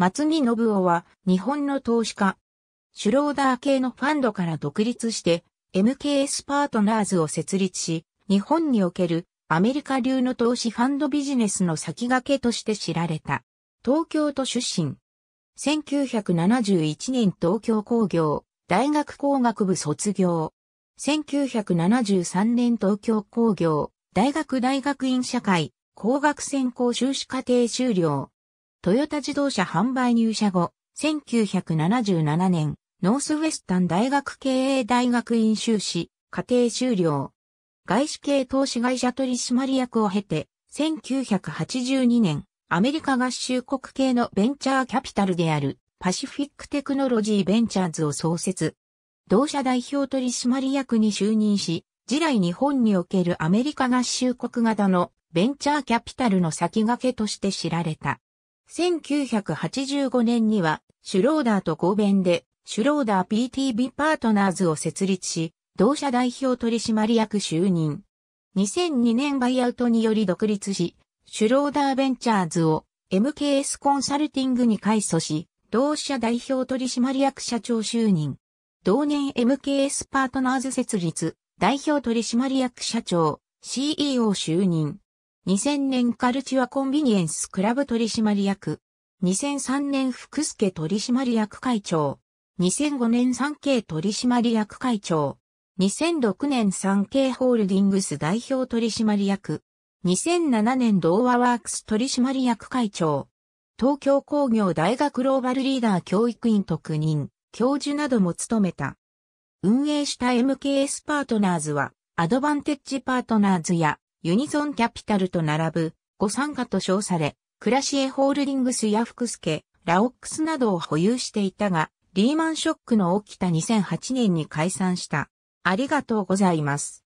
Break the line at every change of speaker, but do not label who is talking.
松木信夫は日本の投資家。シュローダー系のファンドから独立して MKS パートナーズを設立し、日本におけるアメリカ流の投資ファンドビジネスの先駆けとして知られた。東京都出身。1971年東京工業、大学工学部卒業。1973年東京工業、大学大学院社会、工学専攻修士課程修了。トヨタ自動車販売入社後、1977年、ノースウェスタン大学経営大学院修士、家庭修了。外資系投資会社取締役を経て、1982年、アメリカ合衆国系のベンチャーキャピタルである、パシフィックテクノロジーベンチャーズを創設。同社代表取締役に就任し、次来日本におけるアメリカ合衆国型のベンチャーキャピタルの先駆けとして知られた。1985年には、シュローダーと合弁で、シュローダー PTB パートナーズを設立し、同社代表取締役就任。2002年バイアウトにより独立し、シュローダーベンチャーズを MKS コンサルティングに改組し、同社代表取締役社長就任。同年 MKS パートナーズ設立、代表取締役社長、CEO 就任。2000年カルチュアコンビニエンスクラブ取締役。2003年福助取締役会長。2005年産経取締役会長。2006年産経ホールディングス代表取締役。2007年童話ワークス取締役会長。東京工業大学グローバルリーダー教育員特任、教授なども務めた。運営した MKS パートナーズは、アドバンテッジパートナーズやユニゾンキャピタルと並ぶ、ご参加と称され、クラシエホールディングスや福助、ラオックスなどを保有していたが、リーマンショックの起きた2008年に解散した。ありがとうございます。